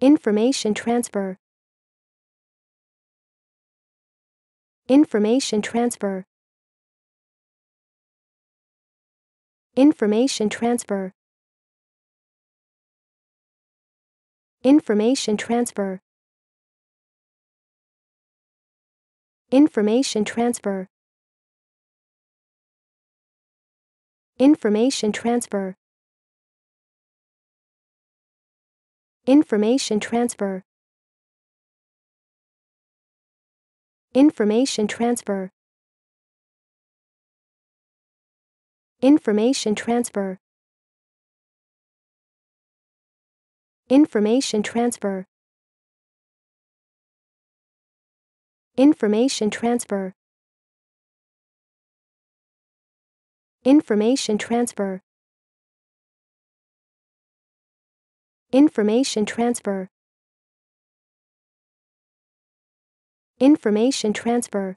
Information transfer. Information transfer. Information transfer. Information transfer. Information transfer. Information transfer. Information transfer. Information transfer. Information transfer. Information transfer. Information transfer. Information transfer. Information transfer. Information transfer.